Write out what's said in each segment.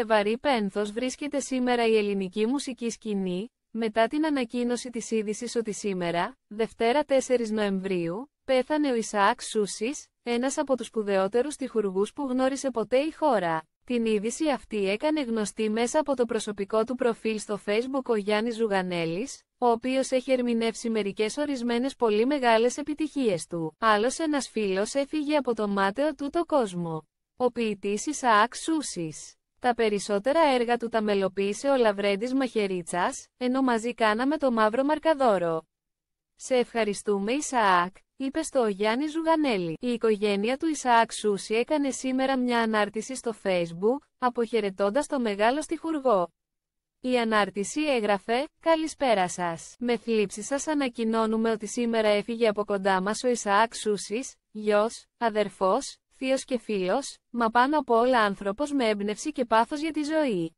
σε βαρύ πένθος βρίσκεται σήμερα η ελληνική μουσική σκηνή, μετά την ανακοίνωση της είδησης ότι σήμερα, Δευτέρα 4 Νοεμβρίου, πέθανε ο Ισαάκ Σούσης, ένας από τους σπουδαιότερους τυχουργούς που γνώρισε ποτέ η χώρα. Την είδηση αυτή έκανε γνωστή μέσα από το προσωπικό του προφίλ στο facebook ο Γιάννης Ζουγανέλης, ο οποίος έχει ερμηνεύσει μερικές ορισμένες πολύ μεγάλες επιτυχίες του. Άλλος ένας φίλος έφυγε από το μάταιο του το κόσμο. Ο ποιητής Ισαάκ Σούσης. Τα περισσότερα έργα του τα μελοποίησε ο Λαβρέντης Μαχερίτσας, ενώ μαζί κάναμε το μαύρο μαρκαδόρο. Σε ευχαριστούμε Ισαάκ, είπε στο ο Γιάννης Ζουγανέλη. Η οικογένεια του Ισαάκ Σούση έκανε σήμερα μια ανάρτηση στο facebook, αποχαιρετώντας το μεγάλο στιχουργό. Η ανάρτηση έγραφε «Καλησπέρα σας». Με θλίψη σας ανακοινώνουμε ότι σήμερα έφυγε από κοντά μας ο Ισαάκ Σούσης, γιος, αδερφός, θείος και φίλος, μα πάνω από όλα άνθρωπος με έμπνευση και πάθος για τη ζωή.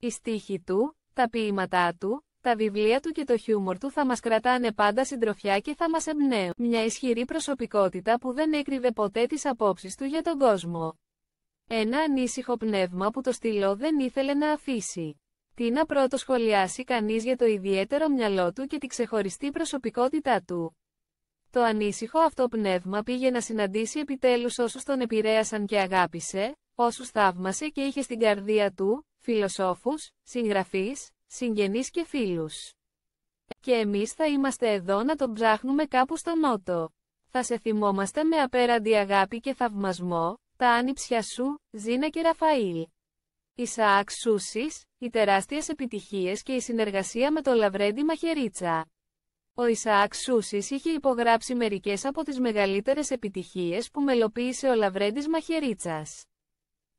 Η στίχοι του, τα ποίηματά του, τα βιβλία του και το χιούμορ του θα μας κρατάνε πάντα συντροφιά και θα μας εμπνέουν. Μια ισχυρή προσωπικότητα που δεν έκρυβε ποτέ τις απόψεις του για τον κόσμο. Ένα ανήσυχο πνεύμα που το στυλό δεν ήθελε να αφήσει. Τι να πρώτο σχολιάσει κανείς για το ιδιαίτερο μυαλό του και τη ξεχωριστή προσωπικότητά του. Το ανήσυχο αυτό πνεύμα πήγε να συναντήσει επιτέλους όσους τον επηρέασαν και αγάπησε, όσους θαύμασε και είχε στην καρδία του, φιλοσόφους, συγγραφείς, συγγενείς και φίλους. Και εμείς θα είμαστε εδώ να τον ψάχνουμε κάπου στον νότο. Θα σε θυμόμαστε με απέραντη αγάπη και θαυμασμό, τα άνυψια σου, Ζήνα και Ραφαήλ. Ισαάκ Σούσης, οι τεράστιες επιτυχίες και η συνεργασία με τον Λαβρέντι Μαχερίτσα. Ο Ισαάκ Σούσης είχε υπογράψει μερικές από τις μεγαλύτερες επιτυχίες που μελοποίησε ο Λαβρέντης μαχερίτσας.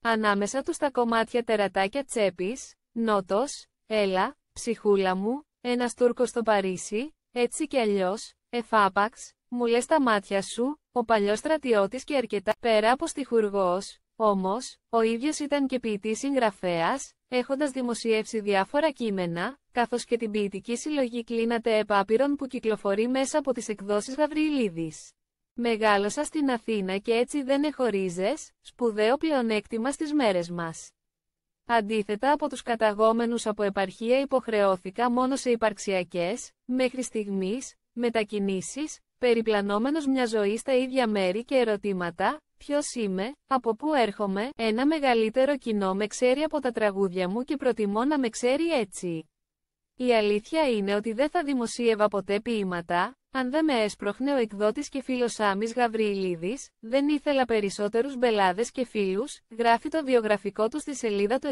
Ανάμεσα τους στα κομμάτια τερατάκια τσέπης, νότος, έλα, ψυχούλα μου, ένας Τούρκος στο Παρίσι, έτσι κι αλλιώς, εφάπαξ, μου λες τα μάτια σου, ο παλιός στρατιώτης και αρκετά πέρα από στιχουργός, Όμως, ο ίδιος ήταν και ποιητής συγγραφέας, έχοντας δημοσιεύσει διάφορα κείμενα, καθώς και την ποιητική συλλογή κλείνατε επάπειρον που κυκλοφορεί μέσα από τις εκδόσεις Γαβριλίδης. Μεγάλωσα στην Αθήνα και έτσι δεν εχωρίζε, σπουδαίο πλεονέκτημα στις μέρες μας. Αντίθετα από τους καταγόμενους από επαρχία υποχρεώθηκα μόνο σε υπαρξιακές, μέχρι στιγμής, μετακινήσεις, περιπλανόμενος μια ζωή στα ίδια μέρη και ερωτήματα, Ποιος είμαι, από πού έρχομαι, ένα μεγαλύτερο κοινό με ξέρει από τα τραγούδια μου και προτιμώ να με ξέρει έτσι. Η αλήθεια είναι ότι δεν θα δημοσίευα ποτέ ποίηματα, αν δεν με έσπροχνε ο εκδότης και φίλος άμις Γαβριλίδης, δεν ήθελα περισσότερους μπελάδες και φίλους, γράφει το βιογραφικό του στη σελίδα του